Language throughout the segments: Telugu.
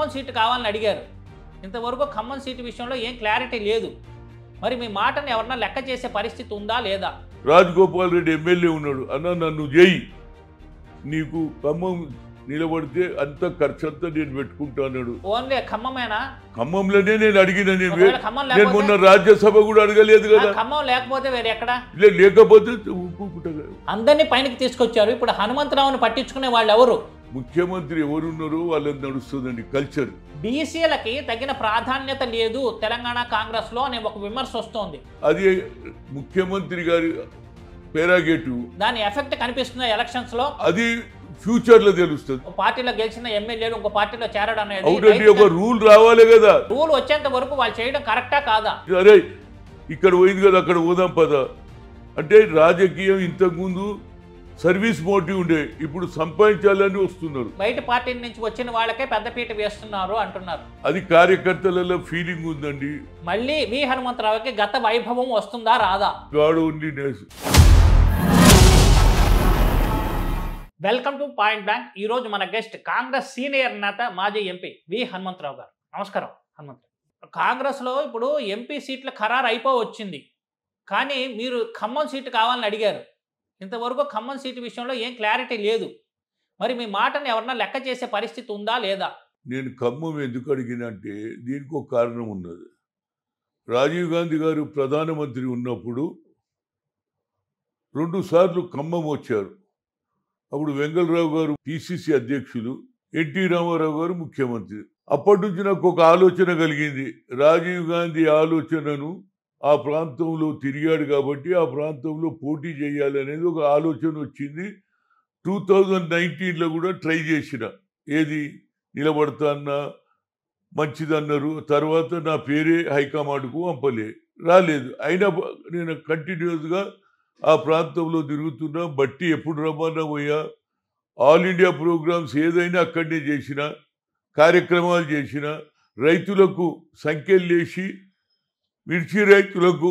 ఖమ్మం సీటు కావాలని అడిగారు ఇంతవరకు ఖమ్మం సీటు విషయంలో ఏం క్లారిటీ లేదు మరి మీ మాటను ఎవరన్నా లెక్క చేసే పరిస్థితి ఉందా లేదా రాజగోపాల్ రెడ్డి ఎమ్మెల్యే ఉన్నాడు అన్న నన్ను చేయి నీకు ఖమ్మం నిలబడితే అంత ఖర్చు అంతా నేను పెట్టుకుంటాను ఓన్లీ ఖమ్మమేనా ఖమ్మంలోనే నేను అడిగిన నేను మొన్న రాజ్యసభ కూడా అడగలేదు కదా ఖమ్మం లేకపోతే వేరే ఎక్కడ లేకపోతే అందరినీ పైనకి తీసుకొచ్చారు ఇప్పుడు హనుమంతరావుని పట్టించుకునే వాళ్ళు ఎవరు ముఖ్యమంత్రి ఎవరున్నారో వాళ్ళని నడుస్తుందండి కల్చర్ బీసీలకి తగిన ప్రాధాన్యత లేదు తెలంగాణ లో అనే ఒక విమర్శ వస్తోంది అది ముఖ్యమంత్రి గారి పేరాగేటు దాని ఎఫెక్ట్ కనిపిస్తున్న ఎలక్షన్స్ లో అది ఫ్యూచర్ లో తెలుస్తుంది పార్టీలో గెలిచిన ఎమ్మెల్యేలు ఇంకో పార్టీలో చేరడం అనేది ఒక రూల్ రావాలి కదా రూల్ వచ్చేంత వరకు వాళ్ళు చేయడం కరెక్టా కాదా అరే ఇక్కడ పోయింది కదా అక్కడ పోదాం పద అంటే రాజకీయం ఇంతకుముందు సర్వీస్ మోటివ్ ఉండే ఇప్పుడు సంపాదించాలని వస్తున్నారు బయట పార్టీ నుంచి వచ్చిన వాళ్ళకే పెద్దపీట వేస్తున్నారు అంటున్నారు అది కార్యకర్తలలో ఫీలింగ్ ఉందండి మళ్ళీ వి హనుమంతరావుకి గత వైభవం వస్తుందా రాదా గాడు ఉంది వెల్కమ్ టు పాయింట్ బ్యాంక్ ఈ రోజు మన గెస్ట్ కాంగ్రెస్ సీనియర్ నేత మాజీ ఎంపీ వి హనుమంతరావు గారు నమస్కారం కాంగ్రెస్ కాంగ్రెస్లో ఇప్పుడు ఎంపీ సీట్లు ఖరారు అయిపో వచ్చింది కానీ మీరు ఖమ్మం సీటు కావాలని అడిగారు ఇంతవరకు ఖమ్మం సీటు విషయంలో ఏం క్లారిటీ లేదు మరి మీ మాటను ఎవరన్నా లెక్క చేసే పరిస్థితి ఉందా లేదా నేను ఖమ్మం ఎందుకు అడిగినంటే దీనికి ఒక కారణం ఉన్నది రాజీవ్ గాంధీ గారు ప్రధానమంత్రి ఉన్నప్పుడు రెండుసార్లు ఖమ్మం వచ్చారు అప్పుడు వెంగళరావు గారు పిసిసి అధ్యక్షులు ఎన్టీ రామారావు గారు ముఖ్యమంత్రి అప్పటి నుంచి నాకు ఒక ఆలోచన కలిగింది రాజీవ్ గాంధీ ఆలోచనను ఆ ప్రాంతంలో తిరిగాడు కాబట్టి ఆ ప్రాంతంలో పోటీ చేయాలనేది ఒక ఆలోచన వచ్చింది టూ థౌజండ్ నైన్టీన్లో కూడా ట్రై చేసిన ఏది నిలబడతా అన్న మంచిదన్నారు తర్వాత నా పేరే హైకమాండ్కు పంపలే రాలేదు అయినా నేను కంటిన్యూస్గా ఆ ప్రాంతంలో తిరుగుతున్నా బట్టి ఎప్పుడు రమ్మన్నా పోయా ఆల్ ఇండియా ప్రోగ్రామ్స్ ఏదైనా అక్కడనే చేసిన కార్యక్రమాలు చేసిన రైతులకు సంఖ్యలు లేచి మిర్చి రైతులకు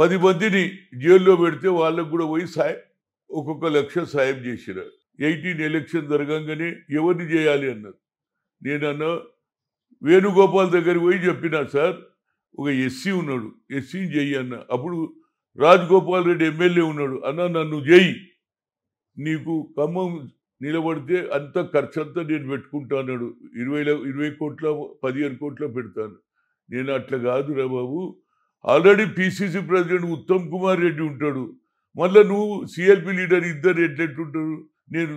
పది మందిని జైల్లో పెడితే వాళ్ళకు కూడా పోయి సాయం ఒక్కొక్క లక్ష సాయం చేసినారు ఎయిటీన్ ఎలక్షన్ జరగంగానే ఎవరిని చేయాలి అన్నారు నేను అన్న వేణుగోపాల్ దగ్గరికి పోయి చెప్పినా సార్ ఒక ఎస్సీ ఉన్నాడు ఎస్సీని చెయ్యి అన్న అప్పుడు రాజగోపాల్ రెడ్డి ఎమ్మెల్యే ఉన్నాడు అన్న నన్ను చేయి నీకు ఖమ్మం నిలబడితే అంత ఖర్చంతా నేను అన్నాడు ఇరవై ఇరవై కోట్ల పదిహేను కోట్ల పెడతాను నేను అట్లా కాదురా బాబు already PCC president Uttam Kumar Reddy ఉంటాడు మళ్ళీ నువ్వు సిఎల్పి లీడర్ ఇద్దరు ఎట్లెట్టుంటారు నేను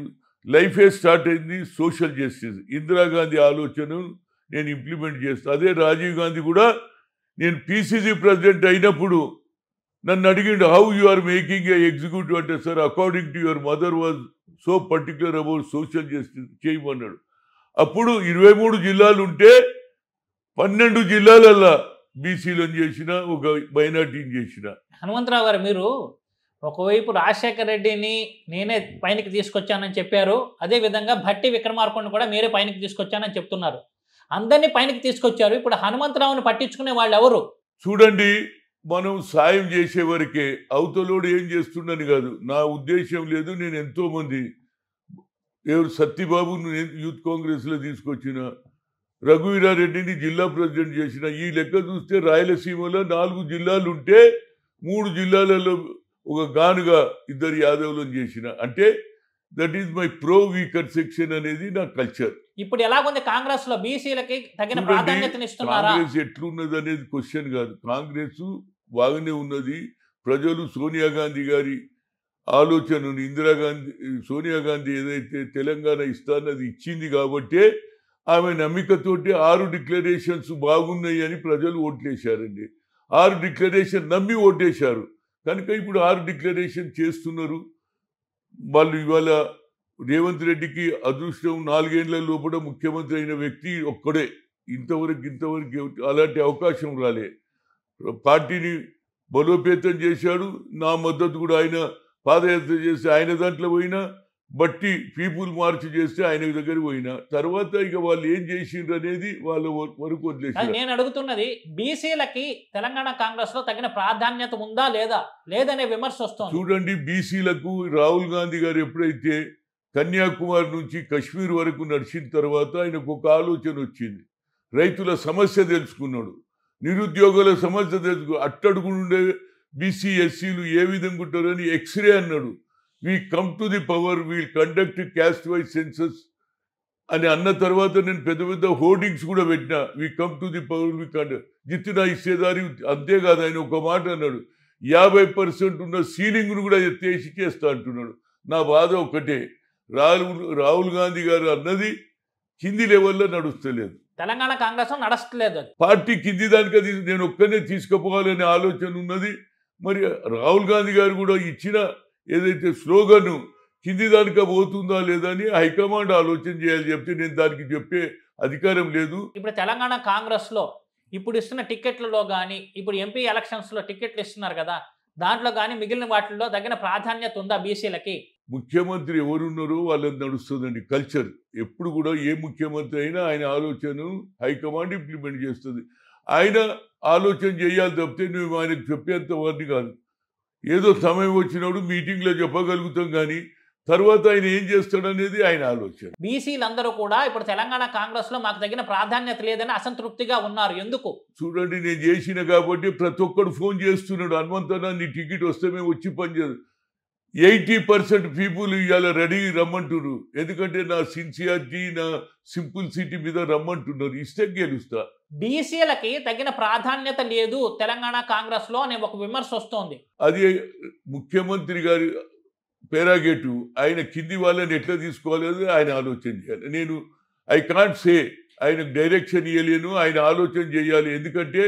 లైఫే స్టార్ట్ అయింది సోషల్ జస్టిస్ ఇందిరాగాంధీ ఆలోచన నేను ఇంప్లిమెంట్ చేస్తాను అదే రాజీవ్ గాంధీ కూడా నేను పిసిసి ప్రెసిడెంట్ అయినప్పుడు నన్ను అడిగిండు how you are making a executive అంటే sir according to your mother was so particular about social justice చేయమన్నాడు అప్పుడు ఇరవై మూడు జిల్లాలు ఉంటే పన్నెండు జిల్లాలల్లా బీసీలను చేసిన ఒక మైనార్టీని చేసిన హనుమంతరావు గారు మీరు ఒకవైపు రాజశేఖర రెడ్డిని నేనే పైనకి తీసుకొచ్చానని చెప్పారు అదేవిధంగా భట్టి విక్రమార్కొండ కూడా మీరే పైనకి తీసుకొచ్చానని చెప్తున్నారు అందరినీ పైనకి తీసుకొచ్చారు ఇప్పుడు హనుమంతరావుని పట్టించుకునే వాళ్ళు ఎవరు చూడండి మనం సాయం చేసే వరకే అవతలోడు ఏం చేస్తుండని కాదు నా ఉద్దేశం లేదు నేను ఎంతోమంది ఎవరు సత్యబాబు యూత్ కాంగ్రెస్లో తీసుకొచ్చిన రఘువీరారెడ్డిని జిల్లా ప్రెసిడెంట్ చేసిన ఈ లెక్క చూస్తే రాయలసీమలో నాలుగు జిల్లాలు ఉంటే మూడు జిల్లాలలో ఒక గానుగా ఇద్దరు యాదవులను చేసిన అంటే that is my pro weaker section అనేది నా కల్చర్ ఇప్పుడు ఎలాగుంది కాంగ్రెస్ లో బీసీలకి తగిన కాంగ్రెస్ ఎట్లున్నది అనేది క్వశ్చన్ కాదు కాంగ్రెస్ బాగానే ఉన్నది ప్రజలు సోనియా గాంధీ గారి ఆలోచనను ఇందిరాగాంధీ సోనియా గాంధీ ఏదైతే తెలంగాణ ఇస్తానది ఇచ్చింది కాబట్టే ఆమె నమ్మికతోటి ఆరు డిక్లరేషన్స్ బాగున్నాయి అని ప్రజలు ఓట్లేశారండి ఆరు డిక్లరేషన్ నమ్మి ఓటేశారు కనుక ఇప్పుడు ఆరు డిక్లరేషన్ చేస్తున్నారు వాళ్ళు ఇవాళ రేవంత్ రెడ్డికి అదృష్టం నాలుగేళ్ల లోపల ముఖ్యమంత్రి అయిన వ్యక్తి ఒక్కడే ఇంతవరకు ఇంతవరకు అలాంటి అవకాశం రాలే పార్టీని బలోపేతం చేశాడు నా మద్దతు కూడా ఆయన పాదయాత్ర చేసి ఆయన దాంట్లో పోయినా బట్టి పీపుల్ మార్చ్ చేస్తే ఆయన దగ్గర పోయినా తర్వాత ఇక వాళ్ళు ఏం చేసిండ్రు అనేది వాళ్ళు వరకు వదిలేసి నేను అడుగుతున్నది బీసీలకి తెలంగాణ కాంగ్రెస్ లో తగిన ప్రాధాన్యత ఉందా లేదా లేదనే విమర్శ వస్తుంది చూడండి బీసీలకు రాహుల్ గాంధీ గారు ఎప్పుడైతే కన్యాకుమారి నుంచి కశ్మీర్ వరకు నడిచిన తర్వాత ఆయనకు ఒక ఆలోచన వచ్చింది రైతుల సమస్య తెలుసుకున్నాడు నిరుద్యోగుల సమస్య తెలుసుకు అట్టడుగుండే బీసీ ఎస్సీలు ఏ విధంగా ఉంటారని ఎక్స్రే అన్నాడు we come to the power we'll conduct caste wise census అని అన్న తర్వాత నేను పెద్ద పెద్ద హోర్డింగ్స్ కూడా పెట్టిన we come to the power we conduct నా ఇచ్చేదారి అంతేకాదు ఆయన ఒక మాట అన్నాడు యాభై పర్సెంట్ ఉన్న సీలింగ్ను కూడా ఎత్తేసి చేస్తా అంటున్నాడు నా బాధ ఒక్కటే రాహుల్ రాహుల్ గాంధీ గారు అన్నది కింది లెవెల్లో నడుస్తలేదు తెలంగాణ కాంగ్రెస్ నడస్తలేదు పార్టీ కింది దానికి అది నేను ఒక్కనే తీసుకుపోవాలనే ఆలోచన ఉన్నది మరి రాహుల్ గాంధీ గారు కూడా ఇచ్చిన ఏదైతే స్లోగను కింది దానిక పోతుందా లేదా అని హైకమాండ్ ఆలోచన చేయాలి చెప్తే నేను దానికి చెప్పే అధికారం లేదు ఇప్పుడు తెలంగాణ కాంగ్రెస్లో ఇప్పుడు ఇస్తున్న టికెట్లలో కానీ ఇప్పుడు ఎంపీ ఎలక్షన్స్లో టికెట్లు ఇస్తున్నారు కదా దాంట్లో కానీ మిగిలిన వాటిల్లో తగిన ప్రాధాన్యత ఉందా బీసీలకి ముఖ్యమంత్రి ఎవరున్నారో వాళ్ళని నడుస్తుందండి కల్చర్ ఎప్పుడు కూడా ఏ ముఖ్యమంత్రి అయినా ఆయన ఆలోచన హైకమాండ్ ఇంప్లిమెంట్ చేస్తుంది ఆయన ఆలోచన చేయాలి తప్పితే నువ్వు ఆయనకు చెప్పేంత వారిని కాదు ఏదో సమయం వచ్చినప్పుడు మీటింగ్లో చెప్పగలుగుతాం కానీ తర్వాత ఆయన ఏం చేస్తాడనేది ఆయన ఆలోచన బీసీలందరూ కూడా ఇప్పుడు తెలంగాణ కాంగ్రెస్లో మాకు తగిన ప్రాధాన్యత లేదని అసంతృప్తిగా ఉన్నారు ఎందుకు చూడండి నేను చేసిన కాబట్టి ప్రతి ఒక్కడు ఫోన్ చేస్తున్నాడు హనుమంతనా నీ టికెట్ వస్తే మేము వచ్చి పనిచేయదు ఎయిటీ పర్సెంట్ పీపుల్ ఇవాళ రెడీ రమ్మంటున్నారు ఎందుకంటే నా సిన్సియారిటీ నా సింపుల్ సిటీ మీద రమ్మంటున్నారు ఇస్తే గెలుస్తా బీసీలకి తగిన ప్రాధాన్యత లేదు తెలంగాణ కాంగ్రెస్ లో అనే ఒక విమర్శ వస్తోంది అది ముఖ్యమంత్రి గారి పేరాగేటు ఆయన కింది వాళ్ళని ఎట్లా తీసుకోలేదు ఆయన ఆలోచన చేయాలి నేను ఐ కాంట్ సే ఆయనకు డైరెక్షన్ ఇవ్వలేను ఆయన ఆలోచన చేయాలి ఎందుకంటే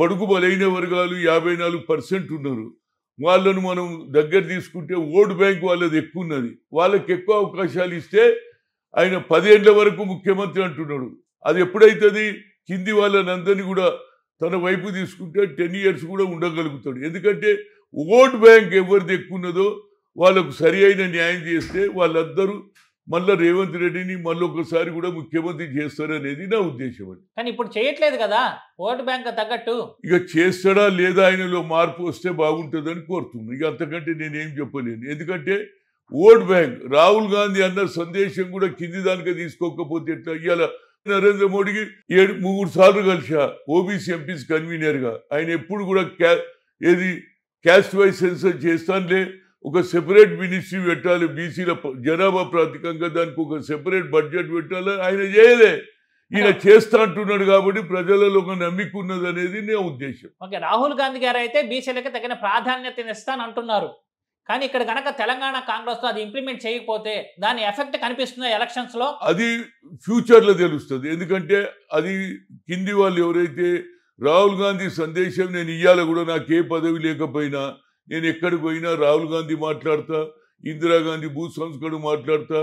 బడుగు బలైన వర్గాలు యాభై నాలుగు పర్సెంట్ ఉన్నారు వాళ్ళను మనం దగ్గర తీసుకుంటే ఓటు బ్యాంక్ వాళ్ళది ఎక్కువ ఉన్నది వాళ్ళకి ఎక్కువ అవకాశాలు ఇస్తే ఆయన పదేళ్ల వరకు ముఖ్యమంత్రి అంటున్నాడు అది ఎప్పుడైతుంది కింది వాళ్ళని కూడా తన వైపు తీసుకుంటే టెన్ ఇయర్స్ కూడా ఉండగలుగుతాడు ఎందుకంటే ఓట్ బ్యాంక్ ఎవరిది దెక్కున్నదో వాళ్ళకు సరి అయిన న్యాయం చేస్తే వాళ్ళందరూ మళ్ళీ రేవంత్ రెడ్డిని మళ్ళీ ఒకసారి కూడా ముఖ్యమంత్రి చేస్తారనేది నా ఉద్దేశం అండి కానీ ఇప్పుడు చేయట్లేదు కదా ఓటు బ్యాంక్ తగ్గట్టు ఇక చేస్తాడా లేదా ఆయనలో మార్పు వస్తే బాగుంటుందని కోరుతుంది ఇక అంతకంటే నేనేం చెప్పలేను ఎందుకంటే ఓట్ బ్యాంక్ రాహుల్ గాంధీ అన్న సందేశం కూడా కింది దానికే తీసుకోకపోతే ఎట్లా ఇవాళ నరేంద్ర మోడీకి ఏడు మూడు సార్లు కలిసా ఓబీసీ ఎంపీస్ కన్వీనర్గా ఆయన ఎప్పుడు కూడా క్యా ఏది క్యాస్ట్ వైజ్ సెన్సర్ చేస్తానులే ఒక సెపరేట్ మినిస్ట్రీ పెట్టాలి బీసీల జనాభా ప్రాతికంగా దానికి ఒక సెపరేట్ బడ్జెట్ పెట్టాలి ఆయన చేయలే ఈయన చేస్తా అంటున్నాడు కాబట్టి ప్రజలలో ఒక నమ్మిక ఉన్నది అనేది నా ఉద్దేశం ఓకే రాహుల్ గాంధీ గారు అయితే బీసీలకు తగిన ప్రాధాన్యతనిస్తాను అంటున్నారు కానీ ఇక్కడ గనక తెలంగాణ కాంగ్రెస్ అది ఇంప్లిమెంట్ చేయకపోతే దాని ఎఫెక్ట్ కనిపిస్తుంది ఎలక్షన్స్ లో అది ఫ్యూచర్ లో తెలుస్తుంది ఎందుకంటే అది కింది వాళ్ళు ఎవరైతే రాహుల్ గాంధీ సందేశం నేను ఇయ్యాల కూడా నాకు ఏ పదవి లేకపోయినా నేను ఎక్కడికి పోయినా రాహుల్ గాంధీ మాట్లాడతా ఇందిరాగాంధీ భూ సంస్కరణ మాట్లాడతా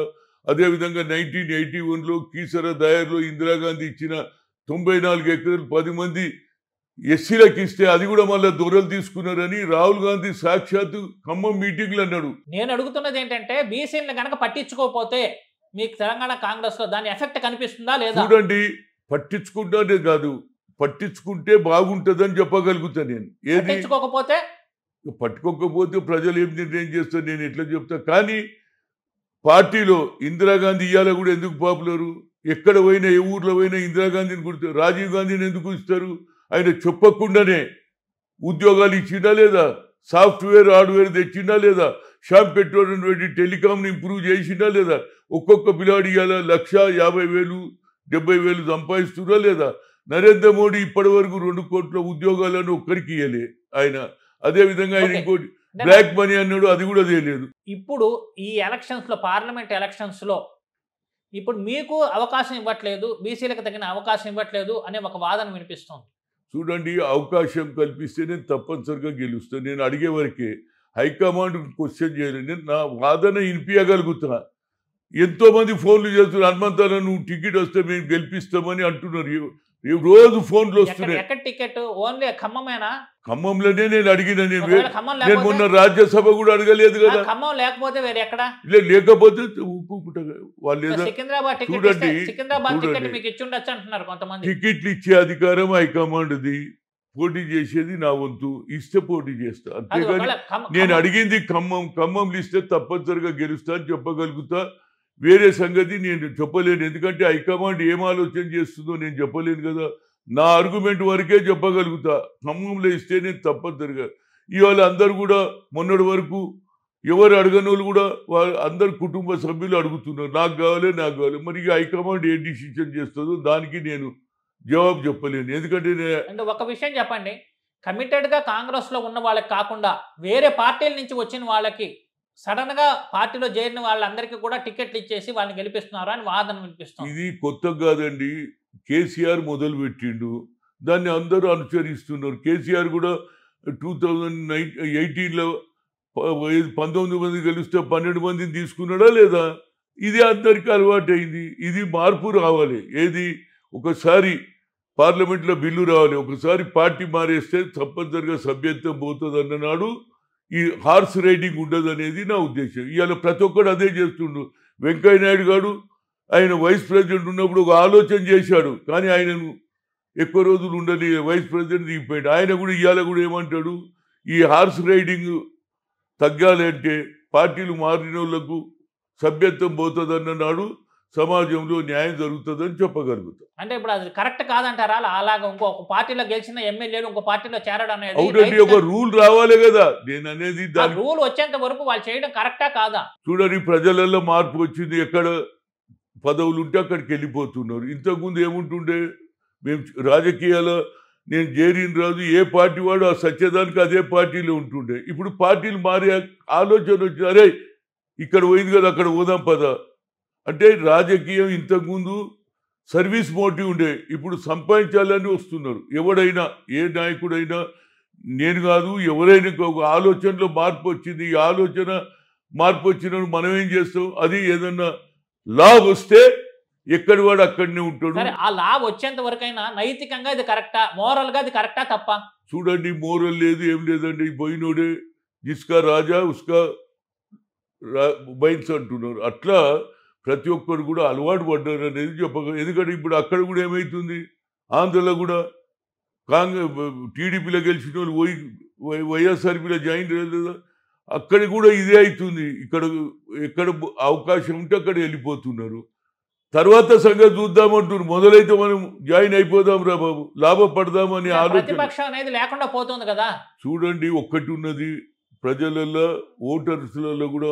అదేవిధంగా నైన్టీన్ ఎయిటీ వన్లో కీసర దాయర్లో ఇందిరాగాంధీ ఇచ్చిన తొంభై నాలుగు ఎకరాలు పది మంది ఎస్సీలకు ఇస్తే అది కూడా మళ్ళీ దొరలు తీసుకున్నారని రాహుల్ గాంధీ సాక్షాత్ ఖమ్మం మీటింగ్లు అన్నాడు నేను అడుగుతున్నది ఏంటంటే బీసీలను కనుక పట్టించుకోకపోతే మీకు తెలంగాణ కాంగ్రెస్ లో దాని ఎఫెక్ట్ కనిపిస్తుందా లేదా చూడండి పట్టించుకుంటానే కాదు పట్టించుకుంటే బాగుంటుందని చెప్పగలుగుతా నేను ఏది పట్టించుకోకపోతే పట్టుకోకపోతే ప్రజలు ఏం నిర్ణయం చేస్తారు నేను ఎట్లా చెప్తా కానీ పార్టీలో ఇందిరాగాంధీ ఇవాళ కూడా ఎందుకు పాపులరు ఎక్కడ పోయినా ఏ ఊర్లో పోయినా ఇందిరాగాంధీని గుర్తు రాజీవ్ గాంధీని ఎందుకు ఇస్తారు ఆయన చెప్పకుండానే ఉద్యోగాలు ఇచ్చిందా లేదా సాఫ్ట్వేర్ హార్డ్వేర్ తెచ్చిందా లేదా షాప్ పెట్టుకున్నటువంటి టెలికాంని ఇంప్రూవ్ చేసిందా లేదా ఒక్కొక్క పిల్లాడి ఇలా లక్ష యాభై వేలు డెబ్బై వేలు సంపాదిస్తున్నా లేదా నరేంద్ర మోడీ ఇప్పటి వరకు రెండు కోట్ల ఉద్యోగాలను ఒక్కరికి ఇయ్యలే ఆయన అదేవిధంగా ఆయన ఇంకోటి బ్లాక్ మనీ అన్నాడు అది కూడా తెలియదు ఇప్పుడు ఈ ఎలక్షన్స్ లో పార్లమెంట్ ఎలక్షన్స్ లో ఇప్పుడు మీకు అవకాశం ఇవ్వట్లేదు బీసీలకు తగిన అవకాశం ఇవ్వట్లేదు అనే ఒక వాదన వినిపిస్తుంది చూడండి అవకాశం కల్పిస్తే నేను తప్పనిసరిగా గెలుస్తాను నేను అడిగే వరకే హైకమాండ్ క్వశ్చన్ చేయలేదు నేను నా వాదన వినిపించగలుగుతున్నా ఎంతోమంది ఫోన్లు చేస్తున్నారు హనుమంతారా నువ్వు టికెట్ వస్తే మేము గెలిపిస్తామని అంటున్నారు ఈ రోజు ఫోన్లు వస్తున్నాయి ఎక్కడ టికెట్ ఓన్లీ ఖమ్మమేనా ఖమ్మంలోనే నేను అడిగిన నేను మొన్న రాజ్యసభ కూడా అడగలేదు కదా ఖమ్మం లేకపోతే వేరే ఎక్కడ లేకపోతే వాళ్ళు సికింద్రాబాద్ చూడండి సికింద్రాబాద్ మీకు ఇచ్చి ఉండొచ్చు అంటున్నారు కొంతమంది టికెట్లు ఇచ్చే అధికారం హైకమాండ్ది పోటీ చేసేది నా వంతు ఇస్తే పోటీ చేస్తా అంతేగాని నేను అడిగింది ఖమ్మం ఖమ్మం ఇస్తే తప్పనిసరిగా గెలుస్తా అని చెప్పగలుగుతా వేరే సంగతి నేను చెప్పలేను ఎందుకంటే హైకమాండ్ ఏం ఆలోచన చేస్తుందో నేను చెప్పలేను కదా నా ఆర్గ్యుమెంట్ వరకే చెప్పగలుగుతా ఖమ్మంలో ఇస్తే నేను తప్పనిసరిగా ఇవాళ అందరు కూడా మొన్నటి వరకు ఎవరు అడగనోళ్ళు కూడా వాళ్ళు అందరు కుటుంబ సభ్యులు అడుగుతున్నారు నాకు కావాలి నాకు కావాలి మరి హైకమాండ్ ఏ డిసిషన్ చేస్తుందో దానికి నేను జవాబు చెప్పలేను ఎందుకంటే అంటే ఒక విషయం చెప్పండి కమిటెడ్గా కాంగ్రెస్లో ఉన్న వాళ్ళకి కాకుండా వేరే పార్టీల నుంచి వచ్చిన వాళ్ళకి సడన్గా పార్టీలో చేరిన వాళ్ళందరికీ కూడా టికెట్లు ఇచ్చేసి వాళ్ళని గెలిపిస్తున్నారు అని వాదన వినిపిస్తుంది ఇది కొత్త కాదండి కేసీఆర్ మొదలు పెట్టిండు దాన్ని అందరూ అనుసరిస్తున్నారు కేసీఆర్ కూడా టూ థౌజండ్ నైన్ ఎయిటీన్లో పంతొమ్మిది మంది గెలిస్తే పన్నెండు మందిని తీసుకున్నాడా లేదా ఇది అందరికీ అలవాటైంది ఇది మార్పు రావాలి ఏది ఒకసారి పార్లమెంట్లో బిల్లు రావాలి ఒకసారి పార్టీ మారేస్తే తప్పనిసరిగా సభ్యత్వం పోతుంది అన్ననాడు ఈ హార్స్ రైడింగ్ ఉండదు అనేది నా ఉద్దేశం ఇవాళ ప్రతి ఒక్కడు అదే చేస్తుండు వెంకయ్యనాయుడు గారు ఆయన వైస్ ప్రెసిడెంట్ ఉన్నప్పుడు ఒక ఆలోచన చేశాడు కానీ ఆయనను ఎక్కువ రోజులు ఉండని వైస్ ప్రెసిడెంట్ దిగిపోయాడు ఆయన కూడా ఇవాళ కూడా ఏమంటాడు ఈ హార్స్ రైడింగ్ తగ్గాలంటే పార్టీలు మారిన సభ్యత్వం అన్నాడు సమాజంలో న్యాయం జరుగుతుందని చెప్పగలుగుతాం అంటే ఇప్పుడు అది కరెక్ట్ కాదంటారా అలాగా ఇంకొక పార్టీలో గెలిచిన ఎమ్మెల్యేలు ఇంకో పార్టీలో చేరడం అనేది ఒక రూల్ రావాలి కదా నేను అనేది రూల్ వచ్చేంత వరకు వాళ్ళు చేయడం కరెక్టా కాదా చూడండి ప్రజలలో మార్పు వచ్చింది ఎక్కడ పదవులు ఉంటే అక్కడికి వెళ్ళిపోతున్నారు ఇంతకుముందు ఏముంటుండే మేము రాజకీయాలు నేను చేరిన రాదు ఏ పార్టీ వాడు ఆ సత్యదానికి అదే పార్టీలో ఉంటుండే ఇప్పుడు పార్టీలు మారే ఆలోచన వచ్చి అరే ఇక్కడ పోయింది కదా అక్కడ పోదాం పదా అంటే రాజకీయం ఇంతకుముందు సర్వీస్ మోటివ్ ఉండే ఇప్పుడు సంపాదించాలని వస్తున్నారు ఎవడైనా ఏ నాయకుడైనా నేను కాదు ఎవరైనా ఒక ఆలోచనలో మార్పు వచ్చింది ఈ ఆలోచన మార్పు వచ్చినప్పుడు మనం ఏం చేస్తాం అది ఏదన్నా లా వస్తే ఎక్కడి వాడు అక్కడనే ఉంటాడు ఆ లా వచ్చేంత వరకైనా నైతికంగా ఇది కరెక్టా మోరల్ గా ఇది కరెక్టా తప్ప చూడండి మోరల్ లేదు ఏం లేదండి పోయినోడే జిస్కా రాజా ఉస్కా బైన్స్ అంటున్నారు అట్లా ప్రతి ఒక్కరు కూడా అలవాటు పడ్డారు అనేది చెప్పక ఎందుకంటే ఇప్పుడు అక్కడ కూడా ఏమవుతుంది ఆంధ్రలో కూడా కాంగ్రెస్ టీడీపీలో గెలిచిన వాళ్ళు పోయి వైఎస్ఆర్పీలో జాయిన్ అక్కడ కూడా ఇదే అవుతుంది ఇక్కడ ఎక్కడ అవకాశం ఉంటే అక్కడ వెళ్ళిపోతున్నారు తర్వాత సంగతి చూద్దామంటున్నారు మొదలైతే మనం జాయిన్ అయిపోదాం రా బాబు లాభపడదామని ఆలోచన లేకుండా పోతుంది కదా చూడండి ఒక్కటి ఉన్నది ప్రజలలో ఓటర్స్లలో కూడా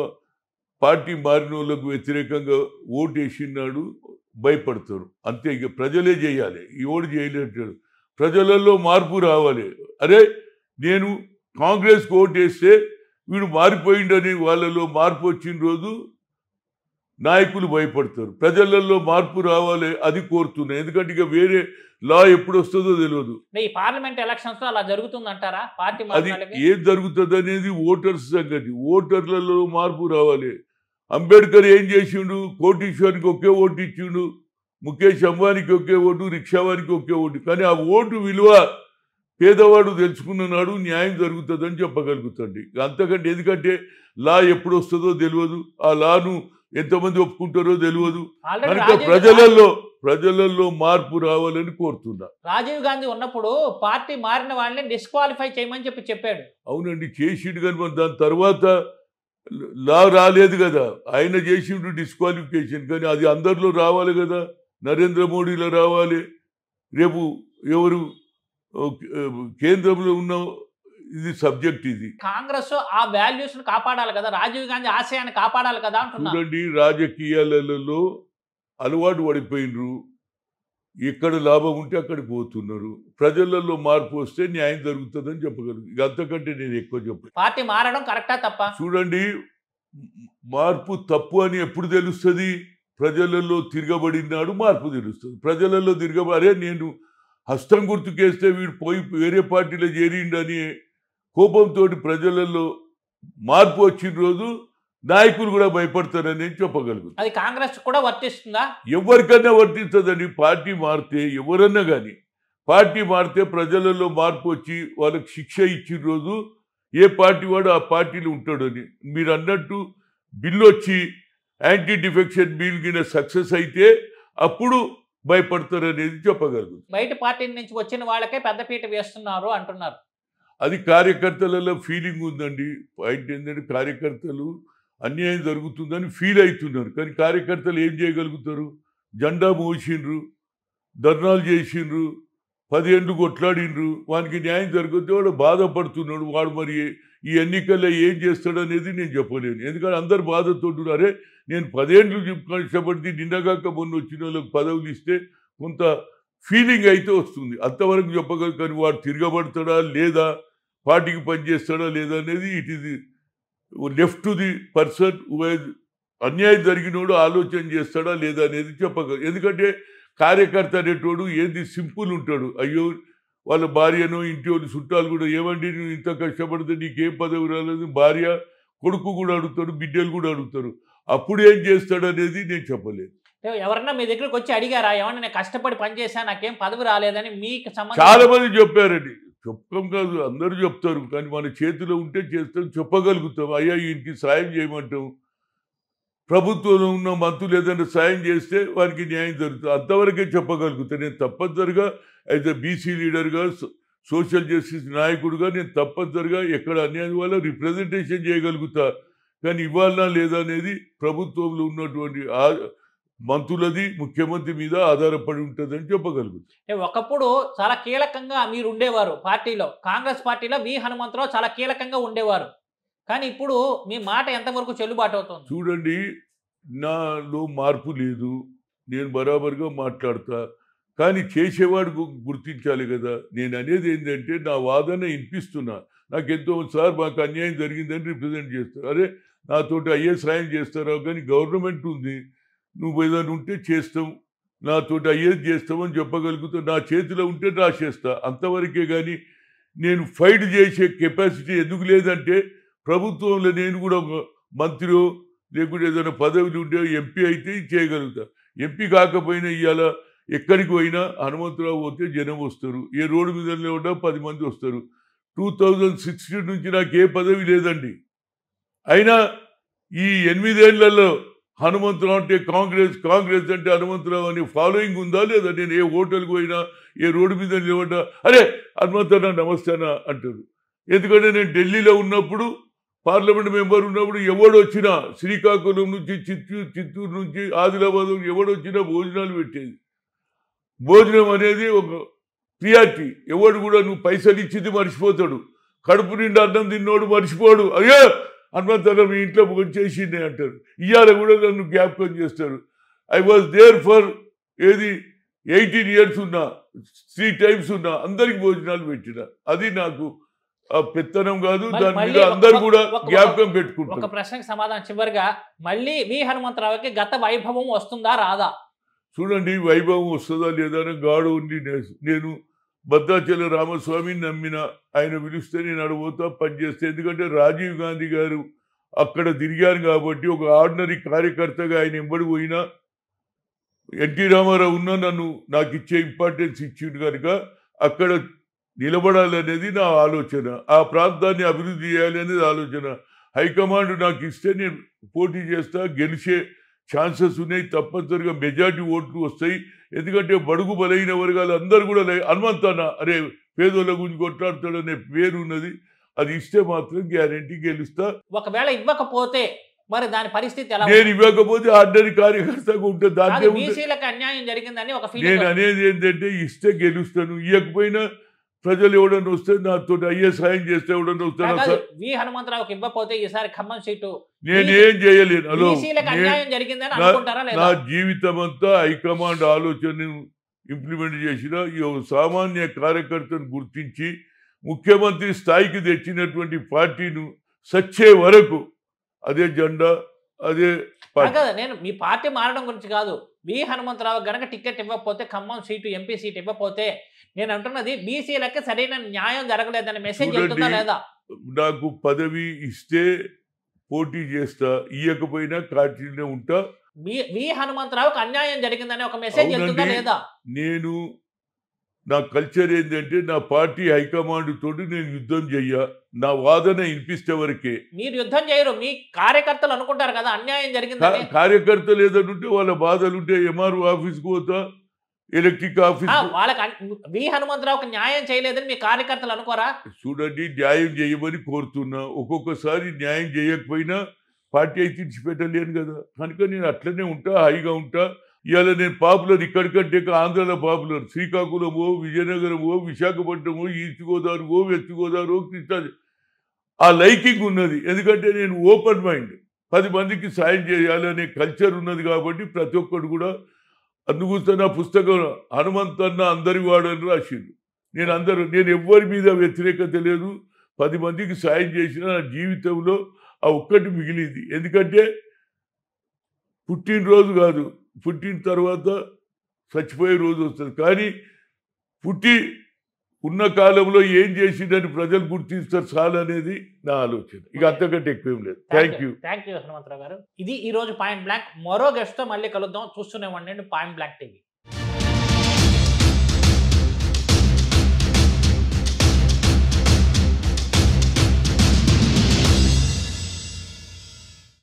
పార్టీ మారిన వాళ్ళకు వ్యతిరేకంగా ఓటేసినాడు భయపడతారు అంతే ఇక ప్రజలే చేయాలి ఈ ఓటు చేయలేటాడు ప్రజలలో మార్పు రావాలి అరే నేను కాంగ్రెస్కి ఓటేస్తే వీడు మారిపోయిండని వాళ్ళలో మార్పు వచ్చిన రోజు నాయకులు భయపడతారు ప్రజలలో మార్పు రావాలి అది కోరుతున్నాయి ఎందుకంటే ఇక వేరే లా ఎప్పుడు వస్తుందో తెలియదు పార్లమెంట్ ఎలక్షన్స్ అలా జరుగుతుంది అంటారా పార్టీ అది ఏం జరుగుతుంది అనేది ఓటర్స్ సంగతి ఓటర్లలో మార్పు రావాలి అంబేద్కర్ ఏం చేసిండు కోటీశ్వరికి ఒకే ఓటు ఇచ్చిండు ముఖేష్ అంబానీకి ఒకే ఓటు రిక్షావానికి ఒకే ఓటు కానీ ఆ ఓటు విలువ పేదవాడు తెలుసుకున్న నాడు న్యాయం జరుగుతుందని చెప్పగలుగుతుంది అంతకంటే ఎందుకంటే లా ఎప్పుడు వస్తుందో తెలియదు ఆ లాను ఎంతమంది ఒప్పుకుంటారో తెలియదు కనుక ప్రజలలో ప్రజలలో మార్పు రావాలని కోరుతున్నా రాజీవ్ గాంధీ ఉన్నప్పుడు పార్టీ మారిన వాళ్ళని డిస్క్వాలిఫై చేయమని చెప్పి చెప్పాడు అవునండి చేసిడు కానీ దాని తర్వాత లా రాలేదు కదా ఆయన చేసిండు డిస్క్వాలిఫికేషన్ కానీ అది అందరిలో రావాలి కదా నరేంద్ర మోడీలో రావాలి రేపు ఎవరు కేంద్రంలో ఉన్న ఇది సబ్జెక్ట్ ఇది కాంగ్రెస్ ఆ వాల్యూస్ కాపాడాలి కదా రాజీవ్ గాంధీ ఆశయాన్ని కాపాడాలి కదా చూడండి రాజకీయాలలో అలవాటు పడిపోయినరు ఇక్కడ లాభం ఉంటే అక్కడికి పోతున్నారు ప్రజలలో మార్పు వస్తే న్యాయం జరుగుతుందని చెప్పగలరు ఇక అంతకంటే నేను ఎక్కువ చెప్పు పార్టీ మారడం కరెక్టా తప్ప చూడండి మార్పు తప్పు అని ఎప్పుడు తెలుస్తుంది ప్రజలలో తిరగబడినాడు మార్పు తెలుస్తుంది ప్రజలలో తిరగబడే నేను హస్తం గుర్తుకేస్తే వీడు పోయి వేరే పార్టీలో చేరిండని కోపంతో ప్రజలలో మార్పు వచ్చిన రోజు నాయకులు కూడా భయపడతారని చెప్పగలుగు అది కాంగ్రెస్ కూడా వర్తిస్తుందా ఎవరికైనా వర్తిస్తుందని పార్టీ మారితే ఎవరన్నా కానీ పార్టీ మారితే ప్రజలలో మార్పు వచ్చి వాళ్ళకి శిక్ష ఇచ్చిన రోజు ఏ పార్టీ వాడు ఆ పార్టీలో ఉంటాడని మీరు అన్నట్టు బిల్లు వచ్చి యాంటీ డిఫెక్షన్ బిల్ కింద సక్సెస్ అయితే అప్పుడు భయపడతారు అనేది చెప్పగలరు బయట పార్టీ నుంచి వచ్చిన వాళ్ళకే పెద్దపీట వేస్తున్నారు అంటున్నారు అది కార్యకర్తలలో ఫీలింగ్ ఉందండి పాయింట్ ఏంటంటే కార్యకర్తలు అన్యాయం జరుగుతుందని ఫీల్ అవుతున్నారు కానీ కార్యకర్తలు ఏం చేయగలుగుతారు జెండా మోసిండ్రు ధర్నాలు చేసిండ్రు పదిహేను కొట్లాడిండ్రు వానికి న్యాయం జరిగితే వాడు బాధపడుతున్నాడు వాడు మరి ఈ ఎన్నికల్లో ఏం చేస్తాడు అనేది నేను చెప్పలేను ఎందుకంటే అందరు బాధతో అరే నేను పదేండ్లు కష్టపడితే నిన్నగాక మొన్న వచ్చిన వాళ్ళకి పదవులు ఇస్తే కొంత ఫీలింగ్ అయితే వస్తుంది అంతవరకు చెప్పగలరు కానీ వాడు తిరగబడతాడా లేదా పార్టీకి పనిచేస్తాడా లేదా అనేది it is left to the person అన్యాయం జరిగినోడు ఆలోచన చేస్తాడా లేదా అనేది చెప్పగ ఎందుకంటే కార్యకర్త అనేటోడు ఏది సింపుల్ ఉంటాడు అయ్యో వాళ్ళ భార్యను ఇంటి వాళ్ళు చుట్టాలు కూడా ఏమండి నువ్వు ఇంత కష్టపడితే నీకేం పదవి రాలేదు భార్య కొడుకు కూడా అడుగుతాడు బిడ్డలు కూడా అడుగుతారు అప్పుడు ఏం చేస్తాడు అనేది నేను చెప్పలేదు ఎవరన్నా మీ దగ్గరకు వచ్చి అడిగారా ఏమన్నా నేను కష్టపడి పనిచేసా నాకేం పదవి రాలేదని మీకు చాలా మంది చెప్పారండి చెప్పడం కాదు అందరూ చెప్తారు కానీ మన చేతిలో ఉంటే చేస్తాం చెప్పగలుగుతాం అయ్యా ఈయనకి సాయం చేయమంటాం ప్రభుత్వంలో ఉన్న మంత్రులు ఏదైనా సాయం చేస్తే వారికి న్యాయం జరుగుతుంది అంతవరకే చెప్పగలుగుతాను నేను తప్పనిసరిగా యాజ్ బీసీ లీడర్గా సోషల్ జస్టిస్ నాయకుడుగా నేను తప్పనిసరిగా ఎక్కడ అన్యాయం వల్ల రిప్రజెంటేషన్ చేయగలుగుతా కానీ ఇవ్వాలా లేదా అనేది ప్రభుత్వంలో ఉన్నటువంటి మంత్రులది ముఖ్యమంత్రి మీద ఆధారపడి ఉంటుందని చెప్పగలుగుతాం ఒకప్పుడు చాలా కీలకంగా మీరు ఉండేవారు పార్టీలో కాంగ్రెస్ పార్టీలో మీ హనుమంతరావు చాలా కీలకంగా ఉండేవారు కానీ ఇప్పుడు మీ మాట ఎంతవరకు చెల్లుబాటు అవుతుంది చూడండి నాలో మార్పు లేదు నేను బరాబర్గా మాట్లాడతా కానీ చేసేవాడు గుర్తించాలి కదా నేను అనేది ఏంటంటే నా వాదన వినిపిస్తున్నా నాకు ఎంతో సార్ మాకు అన్యాయం జరిగిందని రిప్రజెంట్ చేస్తారు అరే నాతోటి ఐఏఎస్ సాయం చేస్తారా కానీ గవర్నమెంట్ ఉంది నువ్వు ఏదైనా ఉంటే చేస్తాం నాతో అయ్యేది చేస్తామని చెప్పగలుగుతా నా చేతిలో ఉంటే రాసేస్తా అంతవరకే కానీ నేను ఫైట్ చేసే కెపాసిటీ ఎందుకు లేదంటే ప్రభుత్వంలో నేను కూడా మంత్రి లేకుంటే ఏదైనా పదవులు ఉంటే ఎంపీ అయితే చేయగలుగుతా ఎంపీ కాకపోయినా ఇవాళ ఎక్కడికి పోయినా హనుమంతరావు పోతే జనం వస్తారు ఏ రోడ్డు మీద లేకుండా పది మంది వస్తారు టూ థౌజండ్ సిక్స్టీన్ నుంచి నాకు ఏ పదవి లేదండి అయినా ఈ ఎనిమిదేళ్లలో హనుమంతరావు అంటే కాంగ్రెస్ కాంగ్రెస్ అంటే హనుమంతరావు అని ఫాలోయింగ్ ఉందా లేదా నేను ఏ హోటల్కి పోయినా ఏ రోడ్డు మీద నిలబడ్డా అరే హనుమంతరావు నమస్తేనా అంటారు ఎందుకంటే నేను ఢిల్లీలో ఉన్నప్పుడు పార్లమెంట్ మెంబర్ ఉన్నప్పుడు ఎవడు వచ్చినా శ్రీకాకుళం నుంచి చిత్తూరు చిత్తూరు నుంచి ఆదిలాబాద్ ఎవడు వచ్చినా భోజనాలు పెట్టేది భోజనం అనేది ఒక ప్రియారిటీ ఎవడు కూడా నువ్వు పైసలు ఇచ్చింది మర్చిపోతాడు కడుపు నిండా అన్నం తిన్నోడు మర్చిపోడు అయ్యో హనుమంతరావు మీ ఇంట్లో చేసిండే అంటారు ఇవాళ కూడా నన్ను జ్ఞాపకం చేస్తారు ఐ వాజ్ దేర్ ఫర్ ఏది ఎయిటీన్ ఇయర్స్ ఉన్నా త్రీ టైమ్స్ ఉన్నా అందరికి భోజనాలు పెట్టిన అది నాకు పెత్తనం కాదు దాని మీద అందరు కూడా జ్ఞాపకం పెట్టుకుంటారు ఒక ప్రశ్నకి సమాధానం చివరిగా మళ్ళీ మీ హనుమంతరావుకి గత వైభవం వస్తుందా రాదా చూడండి వైభవం వస్తుందా లేదా గాడు నేను భద్రాచల రామస్వామిని నమ్మిన ఆయన పిలిస్తే నేను అడుగుతా పనిచేస్తే ఎందుకంటే రాజీవ్ గాంధీ గారు అక్కడ తిరిగాను కాబట్టి ఒక ఆర్డినరీ కార్యకర్తగా ఆయన ఎంబడి పోయినా ఎన్టీ రామారావు ఉన్న నన్ను నాకు ఇచ్చే ఇంపార్టెన్స్ ఇచ్చిండు కనుక అక్కడ నిలబడాలనేది నా ఆలోచన ఆ ప్రాంతాన్ని అభివృద్ధి చేయాలి అనేది ఆలోచన హైకమాండ్ నాకు ఇస్తే నేను పోటీ చేస్తా గెలిచే ఛాన్సెస్ ఉన్నాయి తప్పనిసరిగా మెజార్టీ ఓట్లు వస్తాయి ఎందుకంటే బడుగు బలైన వర్గాలు అందరు కూడా హనుమంతాన అరే పేదోళ్ళ గురించి అనే పేరు ఉన్నది అది ఇస్తే మాత్రం గ్యారంటీ గెలుస్తా ఒకవేళ ఇవ్వకపోతే మరి దాని పరిస్థితి ఎలా నేను ఇవ్వకపోతే ఆర్డరీ కార్యకర్తగా ఉంటుంది దాని అన్యాయం జరిగిందని ఒక నేను అనేది ఏంటంటే ఇస్తే గెలుస్తాను ఇవ్వకపోయినా ప్రజలు ఎవడన్నా వస్తే నాతో అయ్యే సాయం చేస్తే ఎవడన్నా వస్తే వి హనుమంతరావుకి ఇవ్వకపోతే ఈసారి ఖమ్మం సీటు నేనేం చేయలేను హలో నా జీవితం అంతా హైకమాండ్ ఆలోచన ఇంప్లిమెంట్ చేసిన ఈ సామాన్య కార్యకర్తను గుర్తించి ముఖ్యమంత్రి స్థాయికి తెచ్చినటువంటి పార్టీను సచ్చే వరకు అదే జెండా అదే కాదు నేను మీ పార్టీ మారడం గురించి కాదు బి హనుమంతరావు గనక టికెట్ ఇవ్వకపోతే ఖమ్మం సీటు ఎంపీ సీట్ ఇవ్వకపోతే నేను అంటున్నది బీసీలకి సరైన న్యాయం జరగలేదని మెసేజ్ వెళ్తుందా లేదా నాకు పదవి ఇస్తే పోటీ చేస్తా ఇయ్యకపోయినా కాటినే ఉంటా మీ హనుమంతరావుకి అన్యాయం జరిగిందని ఒక మెసేజ్ వెళ్తుందా లేదా నేను నా కల్చర్ ఏంటంటే నా పార్టీ హైకమాండ్ తోటి నేను యుద్ధం చెయ్య నా వాదన వినిపిస్తే వరకే మీరు యుద్ధం చేయరు మీ కార్యకర్తలు అనుకుంటారు కదా అన్యాయం జరిగింది కార్యకర్తలు ఉంటే వాళ్ళ బాధలు ఉంటే ఎంఆర్ఓ ఆఫీస్ పోతా ఎలక్ట్రిక్ ఆఫీస్ వాళ్ళకి వి హనుమంతరావు న్యాయం చేయలేదని మీ కార్యకర్తలు అనుకోరా చూడండి న్యాయం చేయమని కోరుతున్నా ఒక్కొక్కసారి న్యాయం చేయకపోయినా పార్టీ అయితే విడిచిపెట్టలేను కదా కనుక నేను అట్లనే ఉంటా హైగా ఉంటా ఇవాళ నేను పాపులర్ ఇక్కడికంటే ఆంధ్రలో పాపులర్ శ్రీకాకుళమో విజయనగరమో విశాఖపట్నమో ఈస్ట్ గోదావరిగో వెస్ట్ ఓ కృష్ణా ఆ లైకింగ్ ఉన్నది ఎందుకంటే నేను ఓపెన్ మైండ్ పది మందికి సాయం చేయాలనే కల్చర్ ఉన్నది కాబట్టి ప్రతి ఒక్కరు కూడా అందుకోసం నా పుస్తకం హనుమంతన్న అందరి వాడని రాసిండు నేను అందరూ నేను ఎవ్వరి మీద వ్యతిరేకత లేదు పది మందికి సాయం చేసిన నా జీవితంలో ఆ ఒక్కటి మిగిలింది ఎందుకంటే పుట్టినరోజు కాదు పుట్టిన తర్వాత చచ్చిపోయే రోజు వస్తుంది కానీ పుట్టి ఉన్న కాలంలో ఏం చేసిందని ప్రజలు గుర్తిస్తారు చాలు అనేది నా ఆలోచన ఇక అంతకంటే ఎక్కువ ఏం లేదు thank you thank you Hanumantharao garu ఇది ఈ రోజు పాయింట్ బ్లాంక్ మరో గెస్ట్ తో మళ్ళీ కలుద్దాం చూస్తూనే ఉండండి పాయింట్ బ్లాంక్ టీవీ